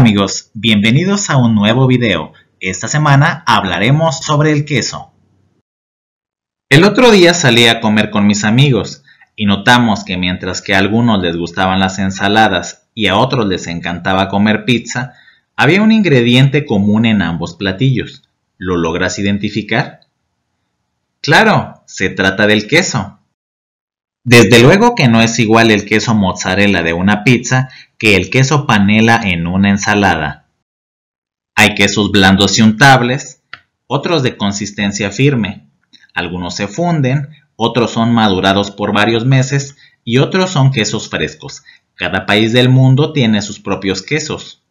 amigos, bienvenidos a un nuevo video. Esta semana hablaremos sobre el queso. El otro día salí a comer con mis amigos y notamos que mientras que a algunos les gustaban las ensaladas y a otros les encantaba comer pizza, había un ingrediente común en ambos platillos. ¿Lo logras identificar? Claro, se trata del queso. Desde luego que no es igual el queso mozzarella de una pizza que el queso panela en una ensalada. Hay quesos blandos y untables, otros de consistencia firme. Algunos se funden, otros son madurados por varios meses y otros son quesos frescos. Cada país del mundo tiene sus propios quesos.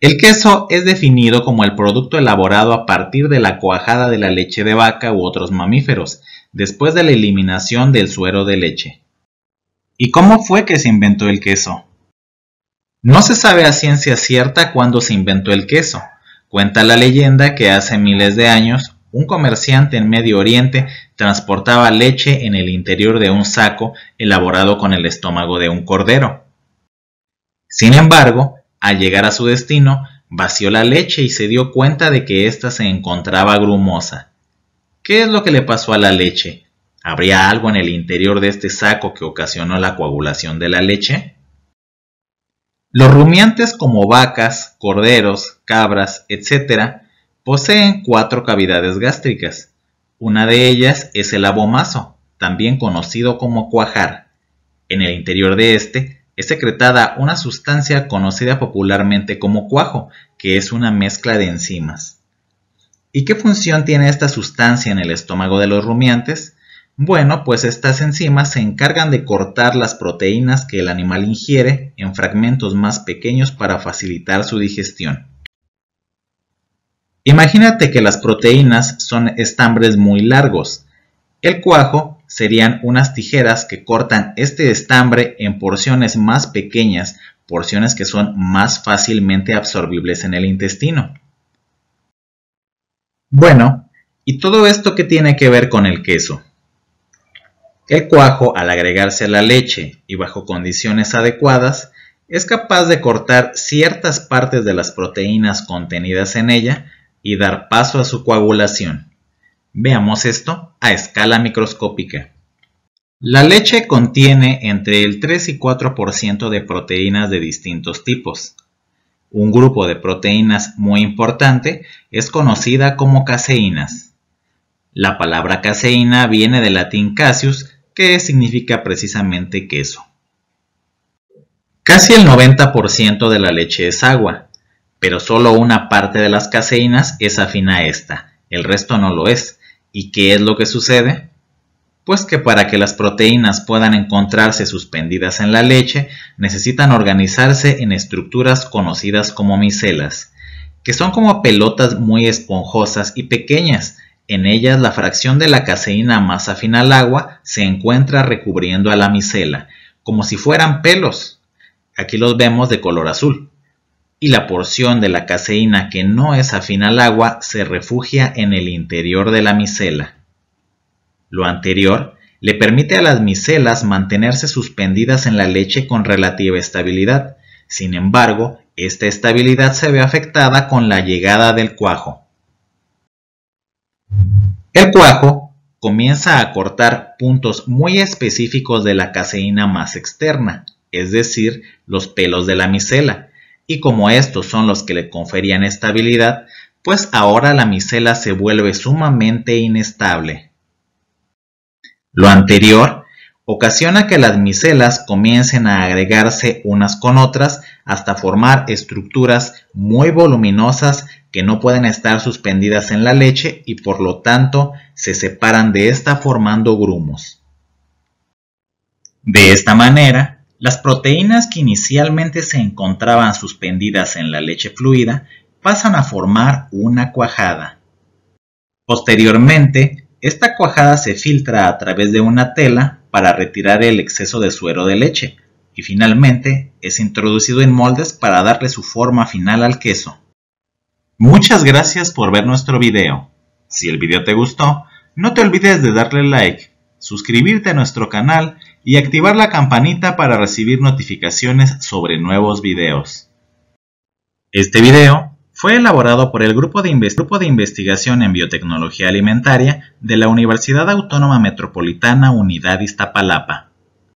El queso es definido como el producto elaborado a partir de la cuajada de la leche de vaca u otros mamíferos, después de la eliminación del suero de leche. ¿Y cómo fue que se inventó el queso? No se sabe a ciencia cierta cuándo se inventó el queso. Cuenta la leyenda que hace miles de años un comerciante en Medio Oriente transportaba leche en el interior de un saco elaborado con el estómago de un cordero. Sin embargo, al llegar a su destino, vació la leche y se dio cuenta de que ésta se encontraba grumosa. ¿Qué es lo que le pasó a la leche? ¿Habría algo en el interior de este saco que ocasionó la coagulación de la leche? Los rumiantes como vacas, corderos, cabras, etc., poseen cuatro cavidades gástricas. Una de ellas es el abomazo, también conocido como cuajar. En el interior de este es secretada una sustancia conocida popularmente como cuajo, que es una mezcla de enzimas. ¿Y qué función tiene esta sustancia en el estómago de los rumiantes? Bueno, pues estas enzimas se encargan de cortar las proteínas que el animal ingiere en fragmentos más pequeños para facilitar su digestión. Imagínate que las proteínas son estambres muy largos. El cuajo serían unas tijeras que cortan este estambre en porciones más pequeñas, porciones que son más fácilmente absorbibles en el intestino. Bueno, ¿y todo esto qué tiene que ver con el queso? El cuajo, al agregarse a la leche y bajo condiciones adecuadas, es capaz de cortar ciertas partes de las proteínas contenidas en ella y dar paso a su coagulación. Veamos esto a escala microscópica. La leche contiene entre el 3 y 4% de proteínas de distintos tipos, un grupo de proteínas muy importante es conocida como caseínas. La palabra caseína viene del latín caseus, que significa precisamente queso. Casi el 90% de la leche es agua, pero solo una parte de las caseínas es afina a esta, el resto no lo es. ¿Y qué es lo que sucede? pues que para que las proteínas puedan encontrarse suspendidas en la leche, necesitan organizarse en estructuras conocidas como micelas, que son como pelotas muy esponjosas y pequeñas. En ellas la fracción de la caseína más afina al agua se encuentra recubriendo a la micela, como si fueran pelos. Aquí los vemos de color azul. Y la porción de la caseína que no es afina al agua se refugia en el interior de la micela. Lo anterior le permite a las micelas mantenerse suspendidas en la leche con relativa estabilidad. Sin embargo, esta estabilidad se ve afectada con la llegada del cuajo. El cuajo comienza a cortar puntos muy específicos de la caseína más externa, es decir, los pelos de la micela, y como estos son los que le conferían estabilidad, pues ahora la micela se vuelve sumamente inestable. Lo anterior ocasiona que las micelas comiencen a agregarse unas con otras hasta formar estructuras muy voluminosas que no pueden estar suspendidas en la leche y por lo tanto se separan de esta formando grumos. De esta manera, las proteínas que inicialmente se encontraban suspendidas en la leche fluida pasan a formar una cuajada. Posteriormente, esta cuajada se filtra a través de una tela para retirar el exceso de suero de leche y finalmente es introducido en moldes para darle su forma final al queso. Muchas gracias por ver nuestro video. Si el video te gustó, no te olvides de darle like, suscribirte a nuestro canal y activar la campanita para recibir notificaciones sobre nuevos videos. Este video fue elaborado por el Grupo de, Investigación en Biotecnología Alimentaria de la Universidad Autónoma Metropolitana Unidad Iztapalapa.